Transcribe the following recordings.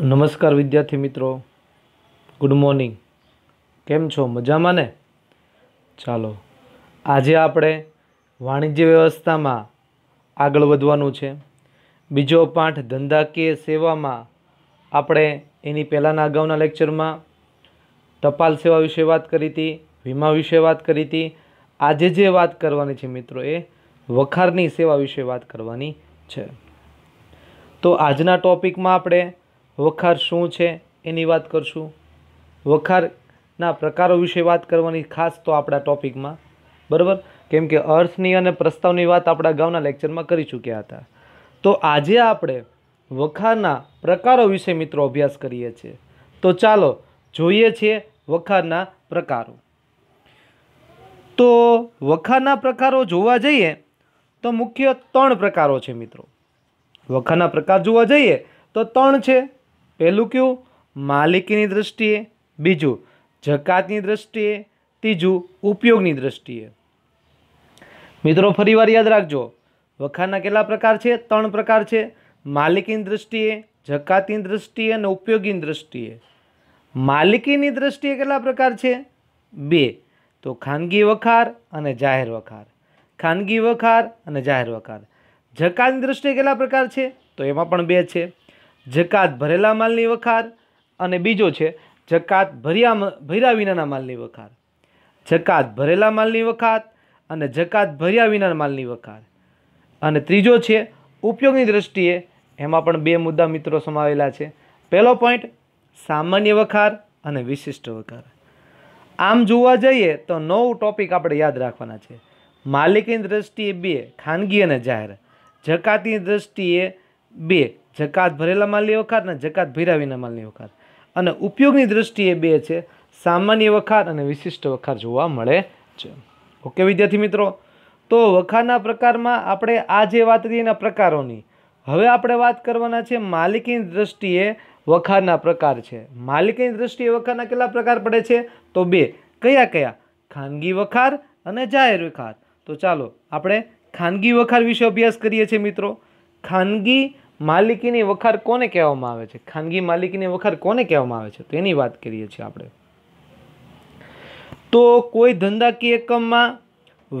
નમસ્કાર વિદ્યાર્થી મિત્રો ગુડ મોર્નિંગ કેમ છો મજામાં ને ચાલો આજે આપણે વાણિજ્ય વ્યવસ્થામાં આગળ વધવાનું છે બીજો પાઠ ધંધાકીય સેવામાં આપણે એની પહેલાંના અગાઉના લેક્ચરમાં ટપાલ સેવા વિશે વાત કરી હતી વીમા વિશે વાત કરી હતી આજે જે વાત કરવાની છે મિત્રો એ વખારની સેવા વિશે વાત કરવાની છે તો આજના ટોપિકમાં આપણે વખાર શું છે એની વાત કરશું વખારના પ્રકારો વિશે વાત કરવાની ખાસ તો આપણા ટોપિકમાં બરાબર કેમ કે અર્થની અને પ્રસ્તાવની વાત આપણા અગાઉના લેક્ચરમાં કરી ચૂક્યા હતા તો આજે આપણે વખારના પ્રકારો વિશે મિત્રો અભ્યાસ કરીએ છીએ તો ચાલો જોઈએ છીએ વખારના પ્રકારો તો વખારના પ્રકારો જોવા જઈએ તો મુખ્ય ત્રણ પ્રકારો છે મિત્રો વખારના પ્રકાર જોવા જઈએ તો ત્રણ છે પહેલું કયું માલિકીની દૃષ્ટિએ બીજું જકાતની દૃષ્ટિએ ત્રીજું ઉપયોગની દૃષ્ટિએ મિત્રો ફરીવાર યાદ રાખજો વખાણના કેટલા પ્રકાર છે ત્રણ પ્રકાર છે માલિકીની દૃષ્ટિએ જકાતની દૃષ્ટિએ અને ઉપયોગીની દૃષ્ટિએ માલિકીની દૃષ્ટિએ કેટલા પ્રકાર છે બે તો ખાનગી વખાર અને જાહેર વખાર ખાનગી વખાર અને જાહેર વખાર જકાતની દૃષ્ટિએ કેટલા પ્રકાર છે તો એમાં પણ બે છે જકાત ભરેલા માલની વખાર અને બીજો છે જકાત ભર્યા ભર્યા વિનાના માલની વખાર જકાત ભરેલા માલની વખાત અને જકાત ભર્યા વિનાના માલની વખાર અને ત્રીજો છે ઉપયોગની દ્રષ્ટિએ એમાં પણ બે મુદ્દા મિત્રો સમાવેલા છે પહેલો પોઈન્ટ સામાન્ય વખાર અને વિશિષ્ટ વખાર આમ જોવા જઈએ તો નવ ટોપિક આપણે યાદ રાખવાના છે માલિકીની દ્રષ્ટિએ બે ખાનગી અને જાહેર જકાતની દ્રષ્ટિએ બે જકાત ભરેલા માલની વખાર અને જકાત ભર્યા માલની વખાર અને ઉપયોગની દૃષ્ટિએ બે છે સામાન્ય વખાર અને વિશિષ્ટ વખાર જોવા મળે છે ઓકે વિદ્યાર્થી મિત્રો તો વખારના પ્રકારમાં આપણે આ જે વાત કરીએ એના પ્રકારોની હવે આપણે વાત કરવાના છે માલિકીની દૃષ્ટિએ વખારના પ્રકાર છે માલિકીની દૃષ્ટિએ વખારના કેટલા પ્રકાર પડે છે તો બે કયા કયા ખાનગી વખાર અને જાહેર વખાર તો ચાલો આપણે ખાનગી વખાર વિશે અભ્યાસ કરીએ છીએ મિત્રો ખાનગી માલિકીની વખાર કોને કહેવામાં આવે છે ખાનગી માલિકીની વખાર કોને કહેવામાં આવે છે તેની વાત કરીએ છીએ આપણે તો કોઈ ધંધાકીય એકમમાં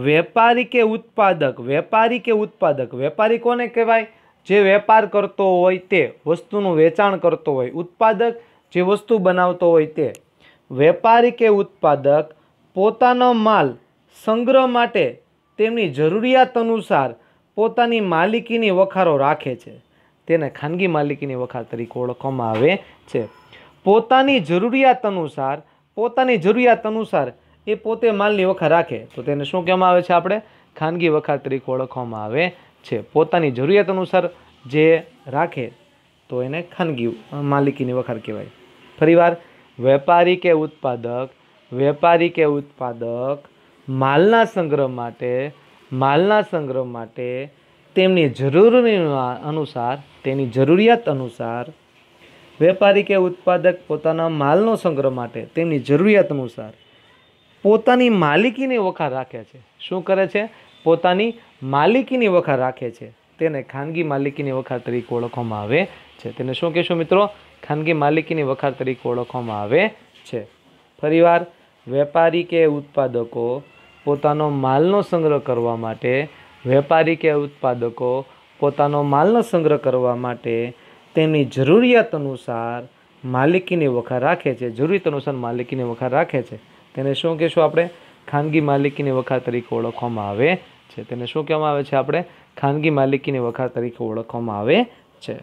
વેપારી કે ઉત્પાદક વેપારી કે ઉત્પાદક વેપારી કોને કહેવાય જે વેપાર કરતો હોય તે વસ્તુનું વેચાણ કરતો હોય ઉત્પાદક જે વસ્તુ બનાવતો હોય તે વેપારી કે ઉત્પાદક પોતાનો માલ સંગ્રહ માટે તેમની જરૂરિયાત અનુસાર પોતાની માલિકીની વખારો રાખે છે તેને ખાનગી માલિકીની વખાર તરીકે ઓળખવામાં આવે છે પોતાની જરૂરિયાત અનુસાર પોતાની જરૂરિયાત અનુસાર એ પોતે માલની વખા રાખે તો તેને શું કહેવામાં આવે છે આપણે ખાનગી વખાર તરીકે ઓળખવામાં આવે છે પોતાની જરૂરિયાત અનુસાર જે રાખે તો એને ખાનગી માલિકીની વખાર કહેવાય ફરીવાર વેપારી કે ઉત્પાદક વેપારી કે ઉત્પાદક માલના સંગ્રહ માટે માલના સંગ્રહ માટે તેમની જરૂરની અનુસાર તેની જરૂરિયાત અનુસાર વેપારી કે ઉત્પાદક પોતાના માલનો સંગ્રહ માટે તેમની જરૂરિયાત અનુસાર પોતાની માલિકીની વખાર રાખે છે શું કરે છે પોતાની માલિકીની વખાર રાખે છે તેને ખાનગી માલિકીની વખાર તરીકે ઓળખવામાં આવે છે તેને શું કહેશું મિત્રો ખાનગી માલિકીની વખાર તરીકે ઓળખવામાં આવે છે ફરીવાર વેપારી કે ઉત્પાદકો પોતાનો માલનો સંગ્રહ કરવા માટે વેપારી કે ઉત્પાદકો પોતાનો માલનો સંગ્રહ કરવા માટે તેની જરૂરિયાત અનુસાર માલિકીની વખાર રાખે છે જરૂરિયાત અનુસાર માલિકીની વખાર રાખે છે તેને શું કહેશું આપણે ખાનગી માલિકીની વખાર તરીકે ઓળખવામાં આવે છે તેને શું કહેવામાં આવે છે આપણે ખાનગી માલિકીની વખાર તરીકે ઓળખવામાં આવે છે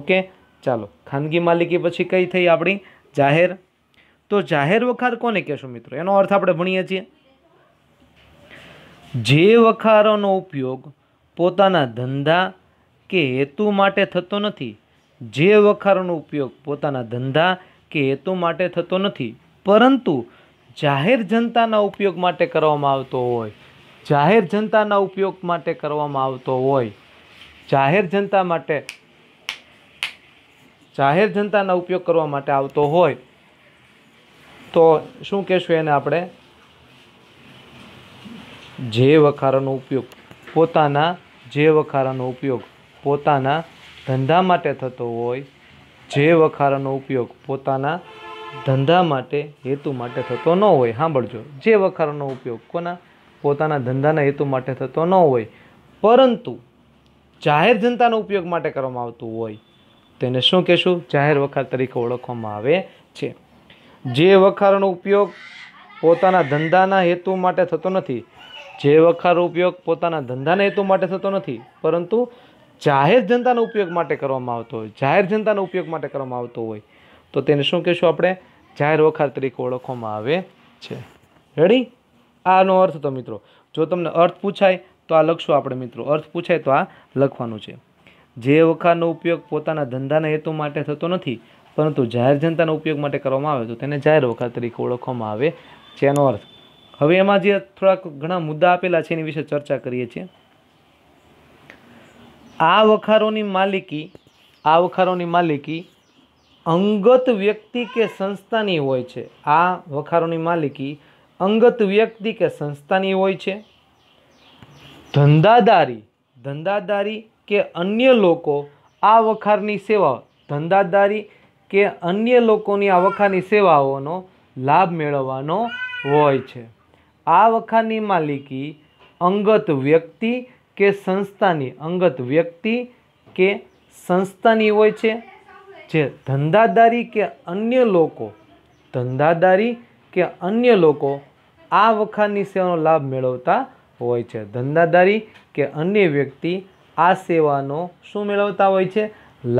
ઓકે ચાલો ખાનગી માલિકી પછી કઈ થઈ આપણી જાહેર તો જાહેર વખાર કોને કહેશું મિત્રો એનો અર્થ આપણે ભણીએ છીએ જે વખારોનો ઉપયોગ પોતાના ધંધા કે હેતુ માટે થતો નથી જે વખારનો ઉપયોગ પોતાના ધંધા કે હેતુ માટે થતો નથી પરંતુ જાહેર જનતાના ઉપયોગ માટે કરવામાં આવતો હોય જાહેર જનતાના ઉપયોગ માટે કરવામાં આવતો હોય જાહેર જનતા માટે જાહેર જનતાના ઉપયોગ કરવા માટે આવતો હોય તો શું કહેશું એને આપણે જે વખારોનો ઉપયોગ પોતાના જે વખારાનો ઉપયોગ પોતાના ધંધા માટે થતો હોય જે વખારાનો ઉપયોગ પોતાના ધંધા માટે હેતુ માટે થતો ન હોય સાંભળજો જે વખારાનો ઉપયોગ કોના પોતાના ધંધાના હેતુ માટે થતો ન હોય પરંતુ જાહેર જનતાનો ઉપયોગ માટે કરવામાં આવતું હોય તેને શું કહેશું જાહેર વખાર તરીકે ઓળખવામાં આવે છે જે વખારનો ઉપયોગ પોતાના ધંધાના હેતુ માટે થતો નથી જે વખારો ઉપયોગ પોતાના ધંધાના હેતુ માટે થતો નથી પરંતુ જાહેર જનતાનો ઉપયોગ માટે કરવામાં આવતો હોય જાહેર જનતાનો ઉપયોગ માટે કરવામાં આવતો હોય તો તેને શું કહેશું આપણે જાહેર વખાર તરીકે ઓળખવામાં આવે છે રેડી આનો અર્થ તો મિત્રો જો તમને અર્થ પૂછાય તો આ લખશું આપણે મિત્રો અર્થ પૂછાય તો આ લખવાનું છે જે વખારનો ઉપયોગ પોતાના ધંધાના હેતુ માટે થતો નથી પરંતુ જાહેર જનતાના ઉપયોગ માટે કરવામાં આવે તો તેને જાહેર વખાર તરીકે ઓળખવામાં આવે છે એનો અર્થ હવે એમાં જે થોડાક ઘણા મુદ્દા આપેલા છે એની વિશે ચર્ચા કરીએ છીએ આ વખારોની માલિકી આ વખારોની માલિકી અંગત વ્યક્તિ કે સંસ્થાની હોય છે આ વખારોની માલિકી અંગત વ્યક્તિ કે સંસ્થાની હોય છે ધંધાદારી ધંધાદારી કે અન્ય લોકો આ વખારની સેવા ધંધાદારી કે અન્ય લોકોની આ વખારની સેવાઓનો લાભ મેળવવાનો હોય છે આ વખાણની માલિકી અંગત વ્યક્તિ કે સંસ્થાની અંગત વ્યક્તિ કે સંસ્થાની હોય છે જે ધંધાદારી કે અન્ય લોકો ધંધાદારી કે અન્ય લોકો આ વખાણની સેવાનો લાભ મેળવતા હોય છે ધંધાદારી કે અન્ય વ્યક્તિ આ સેવાનો શું મેળવતા હોય છે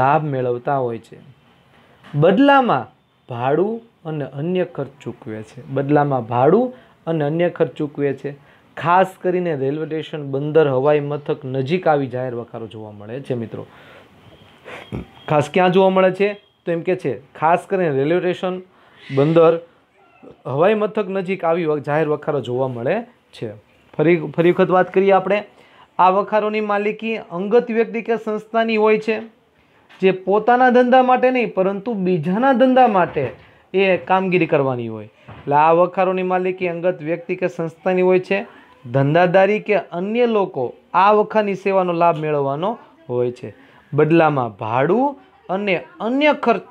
લાભ મેળવતા હોય છે બદલામાં ભાડું અને અન્ય ખર્ચ ચૂકવે છે બદલામાં ભાડું અને અન્ય ખર્ચ ચૂકવે છે ખાસ કરીને રેલવે સ્ટેશન બંદર હવાઈ મથક નજીક આવી જાહેર વખારો જોવા મળે છે મિત્રો ખાસ ક્યાં જોવા મળે છે તો એમ કે છે ખાસ કરીને રેલવે સ્ટેશન બંદર હવાઈ મથક નજીક આવી જાહેર વખારો જોવા મળે છે ફરી ફરી વખત વાત કરીએ આપણે આ વખારોની માલિકી અંગત વ્યક્તિ કે સંસ્થાની હોય છે જે પોતાના ધંધા માટે નહીં પરંતુ બીજાના ધંધા માટે એ કામગીરી કરવાની હોય એટલે આ વખારોની માલિકી અંગત વ્યક્તિ કે સંસ્થાની હોય છે ધંધાદારી કે અન્ય લોકો આ વખારની સેવાનો લાભ મેળવવાનો હોય છે બદલામાં ભાડું અને અન્ય ખર્ચ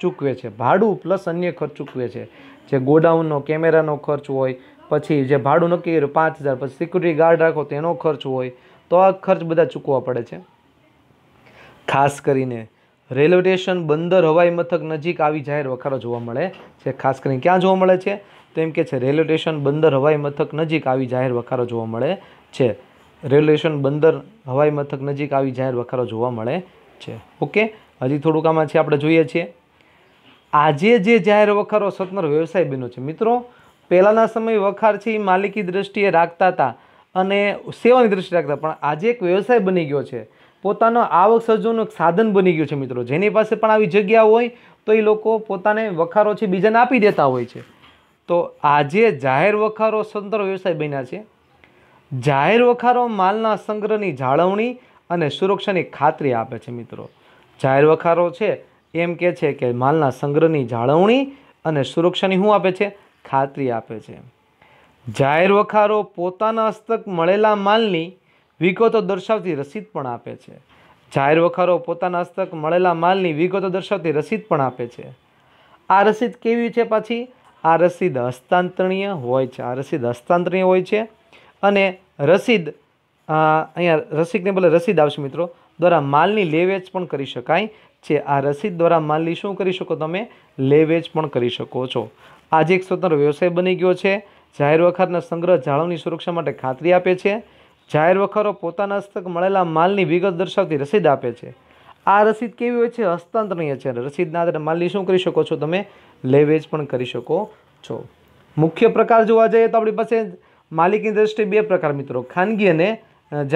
ચૂકવે છે ભાડું પ્લસ અન્ય ખર્ચ ચૂકવે છે જે ગોડાઉનનો કેમેરાનો ખર્ચ હોય પછી જે ભાડું નક્કી કર્યું પાંચ હજાર પછી સિક્યુરિટી ગાર્ડ રાખો તેનો ખર્ચ હોય તો આ ખર્ચ બધા ચૂકવા પડે છે ખાસ કરીને રેલવે સ્ટેશન બંદર હવાઈ મથક નજીક આવી જાહેર વખારો જોવા મળે છે ખાસ કરીને ક્યાં જોવા મળે છે તો એમ કે છે રેલવે સ્ટેશન બંદર હવાઈ મથક નજીક આવી જાહેર વખારો જોવા મળે છે રેલવે સ્ટેશન બંદર હવાઈ મથક નજીક આવી જાહેર વખારો જોવા મળે છે ઓકે હજી થોડુંક આમાં છે આપણે જોઈએ છીએ આજે જે જાહેર વખારો સતનર વ્યવસાય બન્યો છે મિત્રો પહેલાંના સમય વખાર છે એ માલિકી દ્રષ્ટિએ રાખતા હતા અને સેવાની દ્રષ્ટિએ રાખતા પણ આજે એક વ્યવસાય બની ગયો છે પોતાનો આવક સર્જવાનું સાધન બની ગયું છે મિત્રો જેની પાસે પણ આવી જગ્યા હોય તો એ લોકો પોતાને વખારો છે બીજાને આપી દેતા હોય છે તો આજે જાહેર વખારો સ્વતંત્ર વ્યવસાય બન્યા છે જાહેર વખારો માલના સંગ્રહની જાળવણી અને સુરક્ષાની ખાતરી આપે છે મિત્રો જાહેર વખારો છે એમ કહે છે કે માલના સંગ્રહની જાળવણી અને સુરક્ષાની શું આપે છે ખાતરી આપે છે જાહેર વખારો પોતાના હસ્તક મળેલા માલની વિગતો દર્શાવતી રસીદ પણ આપે છે જાહેર વખારો પોતાના હસ્તક મળેલા માલની વિગતો દર્શાવતી રસીદ પણ આપે છે આ રસીદ કેવી છે પાછી આ રસીદ હસ્તાંતરણીય હોય છે આ રસીદ હસ્તાંતરણીય હોય છે અને રસીદ અહીંયા રસિકને બદલે રસીદ આવશે મિત્રો દ્વારા માલની લેવેચ પણ કરી શકાય છે આ રસીદ દ્વારા માલની શું કરી શકો તમે લેવેચ પણ કરી શકો છો આજે એક સ્વતંત્ર વ્યવસાય બની ગયો છે જાહેર વખારના સંગ્રહ જાળવણી સુરક્ષા માટે ખાતરી આપે છે જાહેર વખારો પોતાના હસ્તક મળેલા માલની વિગત દર્શાવતી રસીદ આપે છે આ રસીદ કેવી હોય છે હસ્તાંતરણીય છે રસીદના આધારે માલની શું કરી શકો છો તમે લેવેજ પણ કરી શકો છો મુખ્ય પ્રકાર જોવા જઈએ તો આપણી પાસે માલિકની દ્રષ્ટિએ બે પ્રકાર મિત્રો ખાનગી અને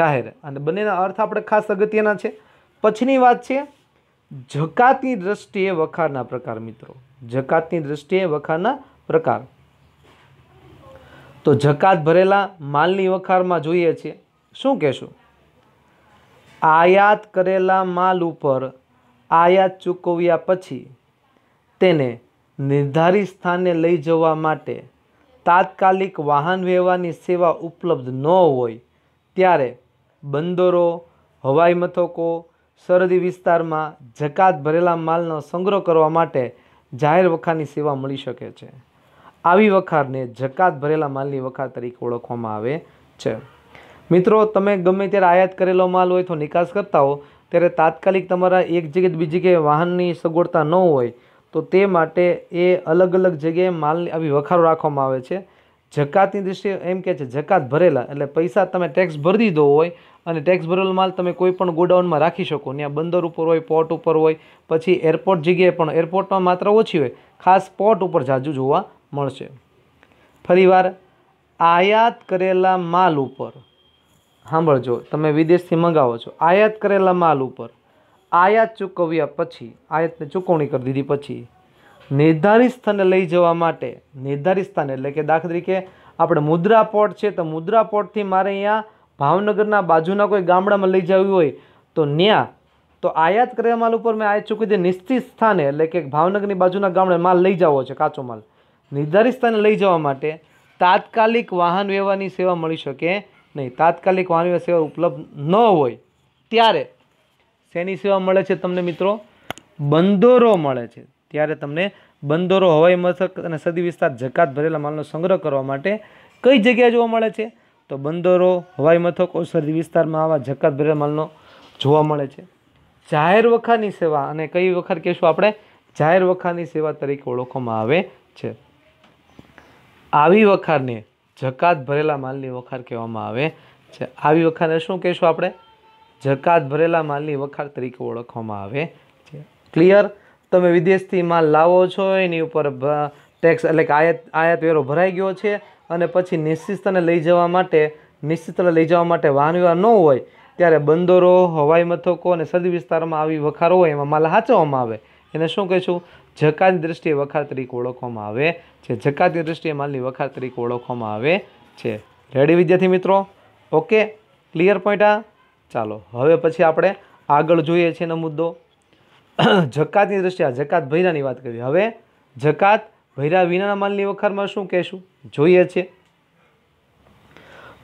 જાહેર અને બંનેના અર્થ આપણે ખાસ અગત્યના છે પછીની વાત છે જકાતની દ્રષ્ટિએ વખારના પ્રકાર મિત્રો જકાતની દ્રષ્ટિએ વખારના પ્રકાર તો જકાત ભરેલા માલની વખારમાં જોઈએ છીએ શું કહેશું આયાત કરેલા માલ ઉપર આયાત ચૂકવ્યા પછી તેને નિર્ધારિત સ્થાને લઈ જવા માટે તાત્કાલિક વાહન વ્યવહારની સેવા ઉપલબ્ધ ન હોય ત્યારે બંદરો હવાઈ મથકો સરહદી વિસ્તારમાં જકાત ભરેલા માલનો સંગ્રહ કરવા માટે જાહેર વખાની સેવા મળી શકે છે આવી વખારને જકાત ભરેલા માલની વખાર તરીકે ઓળખવામાં આવે છે મિત્રો તમે ગમે ત્યારે આયાત કરેલો માલ હોય તો નિકાસ કરતા હો ત્યારે તાત્કાલિક તમારા એક જગ્યાએ બીજી કે વાહનની સગવડતા ન હોય તો તે માટે એ અલગ અલગ જગ્યાએ માલની આવી વખારો રાખવામાં આવે છે જકાતની દૃષ્ટિએ એમ કહે છે જકાત ભરેલા એટલે પૈસા તમે ટેક્સ ભરી દીધો હોય અને ટેક્સ ભરેલો માલ તમે કોઈ પણ ગોડાઉનમાં રાખી શકો ત્યાં બંદર ઉપર હોય પોર્ટ ઉપર હોય પછી એરપોર્ટ જગ્યાએ પણ એરપોર્ટમાં માત્ર ઓછી હોય ખાસ પોર્ટ ઉપર જાજુ જોવા મળશે ફરીવાર આયાત કરેલા માલ ઉપર સાંભળજો તમે વિદેશથી મંગાવો છો આયાત કરેલા માલ ઉપર આયાત ચૂકવ્યા પછી આયાતને ચૂકવણી કરી દીધી પછી નિર્ધારિત સ્થાને લઈ જવા માટે નિર્ધારિત સ્થાન એટલે કે દાખલા તરીકે આપણે મુદ્રા પોર્ટ છે તો મુદ્રા પોર્ટથી મારે અહીંયા ભાવનગરના બાજુના કોઈ ગામડામાં લઈ જવી હોય તો ત્યાં તો આયાત કરેલા માલ ઉપર મેં આયાત ચૂકવી દે નિશ્ચિત સ્થાને એટલે કે ભાવનગરની બાજુના ગામડે માલ લઈ જવો છે કાચો માલ નિર્ધારિત સ્થાને લઈ જવા માટે તાત્કાલિક વાહન વ્યવહારની સેવા મળી શકે નહીં તાત્કાલિક વાહન વ્યવહાર સેવા ઉપલબ્ધ ન હોય ત્યારે શેની સેવા મળે છે તમને મિત્રો બંદોરો મળે છે ત્યારે તમને બંદોરો હવાઈ મથક અને સદી વિસ્તાર જકાત ભરેલા માલનો સંગ્રહ કરવા માટે કઈ જગ્યા જોવા મળે છે તો બંદરો હવાઈ મથકો સદી વિસ્તારમાં આવા જકાત ભરેલા માલનો જોવા મળે છે જાહેર વખાની સેવા અને કઈ વખત કહેશું આપણે જાહેર વખાની સેવા તરીકે ઓળખવામાં આવે છે આવી વખારને જકાત ભરેલા માલની વખાર કહેવામાં આવે છે આવી વખારને શું કહીશું આપણે જકાત ભરેલા માલની વખાર તરીકે ઓળખવામાં આવે છે ક્લિયર તમે વિદેશથી માલ લાવો છો એની ઉપર ટેક્સ એટલે કે આયાત આયાત વેરો ભરાઈ ગયો છે અને પછી નિશ્ચિતને લઈ જવા માટે નિશ્ચિતને લઈ જવા માટે વાહન વ્યવહાર ન હોય ત્યારે બંદરો હવાઈ મથકો અને સદી વિસ્તારમાં આવી વખારો હોય એમાં માલ હાચવવામાં આવે એને શું કહીશું જકાતની દ્રષ્ટિએ વખાર તરીકે ઓળખવામાં આવે છે જકાતની દ્રષ્ટિએ માલની વખાર તરીકે ઓળખવામાં આવે છે રેડી વિદ્યાર્થી મિત્રો ઓકે ક્લિયર પોઈન્ટ આ ચાલો હવે પછી આપણે આગળ જોઈએ છીએ એનો મુદ્દો જકાતની દ્રષ્ટિએ જકાત ભૈરાની વાત કરીએ હવે જકાત ભૈરા વિનાના માલની વખારમાં શું કહેશું જોઈએ છે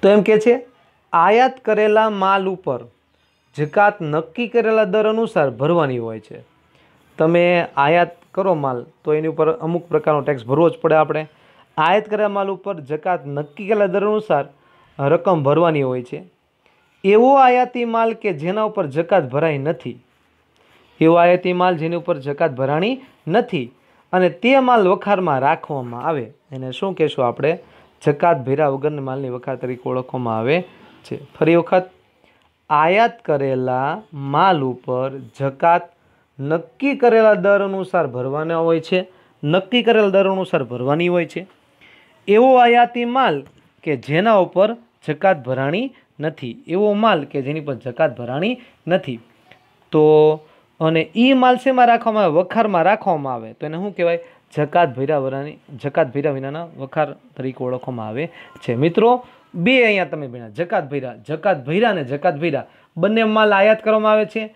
તો એમ કે છે આયાત કરેલા માલ ઉપર જકાત નક્કી કરેલા દર અનુસાર ભરવાની હોય છે તમે આયાત કરો માલ તો એની ઉપર અમુક પ્રકારનો ટેક્સ ભરવો જ પડે આપણે આયાત કરેલા માલ ઉપર જકાત નક્કી કરેલા દર અનુસાર રકમ ભરવાની હોય છે એવો આયાતી માલ કે જેના ઉપર જકાત ભરાઈ નથી એવો આયાતી માલ જેની ઉપર જકાત ભરાણી નથી અને તે માલ વખારમાં રાખવામાં આવે એને શું કહેશું આપણે જકાત ભેરા વગરના માલની વખાર તરીકે ઓળખવામાં આવે છે ફરી વખત આયાત કરેલા માલ ઉપર જકાત નક્કી કરેલા દર અનુસાર ભરવાના હોય છે નક્કી કરેલા દર અનુસાર ભરવાની હોય છે એવો આયાતી માલ કે જેના ઉપર જકાત ભરાણી નથી એવો માલ કે જેની પર જકાત ભરાણી નથી તો અને એ માલ રાખવામાં આવે વખારમાં રાખવામાં આવે તો એને શું કહેવાય જકાત ભૈરા વરાની જકાત ભૈરા વિનાના વખાર તરીકે ઓળખવામાં આવે છે મિત્રો બે અહીંયા તમે ભણ્યા જકાત ભૈરા જકાત ભૈરા અને જકાત ભૈરા બંને માલ આયાત કરવામાં આવે છે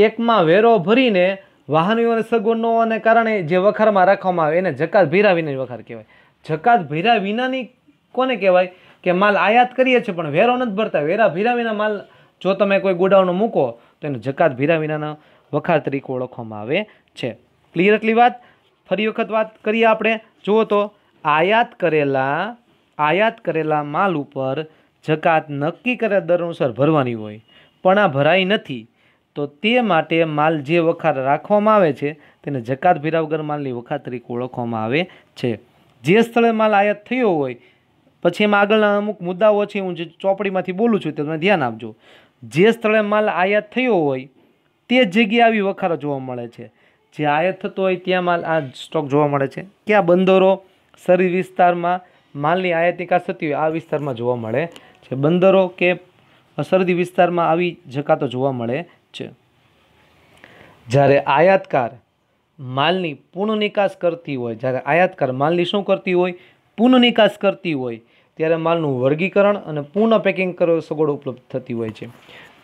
એકમાં વેરો ભરીને વાહનવ્યવહાર સગવડનોને કારણે જે વખારમાં રાખવામાં આવે એને જકાત ભીરા વિનાની વખાર કહેવાય જકાત ભીરા વિનાની કોને કહેવાય કે માલ આયાત કરીએ છીએ પણ વેરો નથી ભરતા વેરા ભીરા વિના માલ જો તમે કોઈ ગોડાઉનો મૂકો તો એને જકાત ભીરા વિનાના વખાર તરીકે ઓળખવામાં આવે છે ક્લિયર વાત ફરી વખત વાત કરીએ આપણે જુઓ તો આયાત કરેલા આયાત કરેલા માલ ઉપર જકાત નક્કી કરેલા દર અનુસાર ભરવાની હોય પણ આ ભરાઈ નથી તો તે માટે માલ જે વખાર રાખવામાં આવે છે તેને જકાત ભીરાવગર માલની વખાર તરીકે ઓળખવામાં આવે છે જે સ્થળે માલ આયાત થયો હોય પછી એમાં આગળના અમુક મુદ્દાઓ છે હું જે ચોપડીમાંથી બોલું છું તે તમે ધ્યાન આપજો જે સ્થળે માલ આયાત થયો હોય તે જગ્યાએ આવી વખારો જોવા મળે છે જે આયાત થતો હોય ત્યાં માલ આ સ્ટોક જોવા મળે છે ક્યાં બંદરો શરીર વિસ્તારમાં માલની આયાત નિકાસ થતી હોય આ વિસ્તારમાં જોવા મળે છે બંદરો કે શરદી વિસ્તારમાં આવી જકાતો જોવા મળે છે જ્યારે આયાતકાર માલની પૂર્ણ નિકાસ કરતી હોય જ્યારે આયાતકાર માલની શું કરતી હોય પૂર્ણ નિકાસ કરતી હોય ત્યારે માલનું વર્ગીકરણ અને પૂર્ણ પેકિંગ કરવો સગવડ ઉપલબ્ધ થતી હોય છે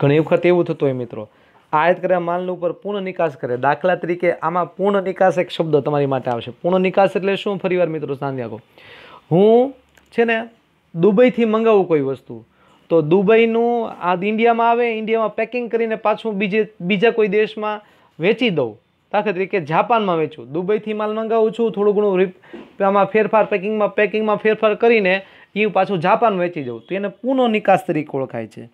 ઘણી વખત એવું થતું હોય મિત્રો આયાત કર્યા માલનું ઉપર પૂર્ણ નિકાસ કરે દાખલા તરીકે આમાં પૂર્ણ નિકાસ એક શબ્દ તમારી માટે આવશે પૂર્ણ નિકાસ એટલે શું ફરીવાર મિત્રો સાંધ્યાકો હું છે ને દુબઈથી મંગાવું કોઈ વસ્તુ તો દુબઈનું આ ઇન્ડિયામાં આવે ઇન્ડિયામાં પેકિંગ કરીને પાછું બીજે બીજા કોઈ દેશમાં વેચી દઉં દાખલા તરીકે જાપાનમાં વેચું દુબઈથી માલ મંગાવું છું થોડું ઘણું આમાં ફેરફાર પેકિંગમાં પેકિંગમાં ફેરફાર કરીને એ પાછું જાપાન વેચી જાઉં તો એને પુનઃ નિકાસ તરીકે ઓળખાય છે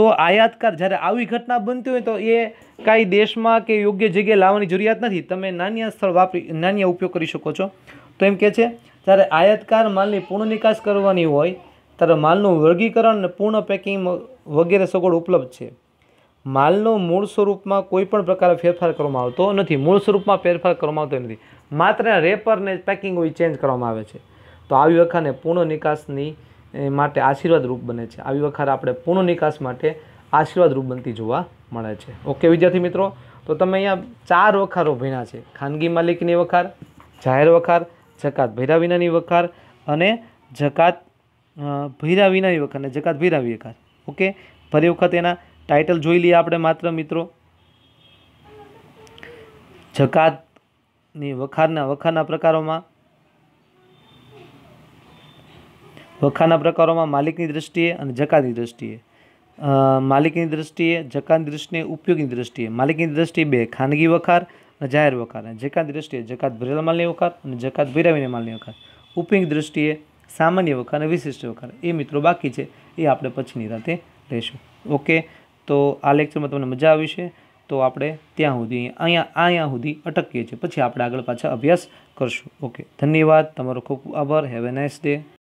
તો આયાતકાર જ્યારે આવી ઘટના બનતી હોય તો એ કાંઈ દેશમાં કે યોગ્ય જગ્યાએ લાવવાની જરૂરિયાત નથી તમે નાન્ય સ્થળ વાપરી નાન્ય ઉપયોગ કરી શકો છો તો એમ કે છે જ્યારે આયાતકાર માલની પૂર્ણ નિકાસ કરવાની હોય ત્યારે માલનું વર્ગીકરણ અને પૂર્ણ પેકિંગ વગેરે સગવડ ઉપલબ્ધ છે માલનો મૂળ સ્વરૂપમાં કોઈ પણ પ્રકારે ફેરફાર કરવામાં આવતો નથી મૂળ સ્વરૂપમાં ફેરફાર કરવામાં આવતો નથી માત્ર રેપરને પેકિંગ હોય ચેન્જ કરવામાં આવે છે તો આવી વખાને પૂર્ણ નિકાસની માટે આશીર્વાદ રૂપ બને છે આવી વખાર આપણે પૂર્ણ નિકાસ માટે આશીર્વાદ રૂપ બનતી જોવા મળે છે ઓકે વિદ્યાર્થી મિત્રો તો તમે અહીંયા ચાર વખારો ભીણા છે ખાનગી માલિકની વખાર જાહેર વખાર જકાત ભૈરા વિનાની વખાર અને જકાત ભૈરા વિનાની વખત ને જકાત ભૈરાવી વખત ઓકે ફરી વખત એના ટાઇટલ જોઈ લઈએ આપણે માત્ર મિત્રો જકાતની વખારના વખારના પ્રકારોમાં વખારના પ્રકારોમાં માલિકની દ્રષ્ટિએ અને જકાતની દ્રષ્ટિએ માલિકની દ્રષ્ટિએ જકાતની દ્રષ્ટિએ ઉપયોગની દ્રષ્ટિએ માલિકની દ્રષ્ટિએ બે ખાનગી વખાર અને જાહેર વખાર અને જકાત દ્રષ્ટિએ જકાત ભરેલા માલની વખાર અને જકાત ભેરાવીને માલની વખાર ઉપયોગની દ્રષ્ટિએ સામાન્ય વકાર અને વિશિષ્ટ વકાર એ મિત્રો બાકી છે એ આપણે પછીની રાતે લઈશું ઓકે તો આ લેક્ચરમાં તમને મજા આવી છે તો આપણે ત્યાં સુધી અહીંયા અહીંયા સુધી અટકીએ છીએ પછી આપણે આગળ પાછા અભ્યાસ કરશું ઓકે ધન્યવાદ તમારો ખૂબ આભાર હેવ એ નાઇસ ડે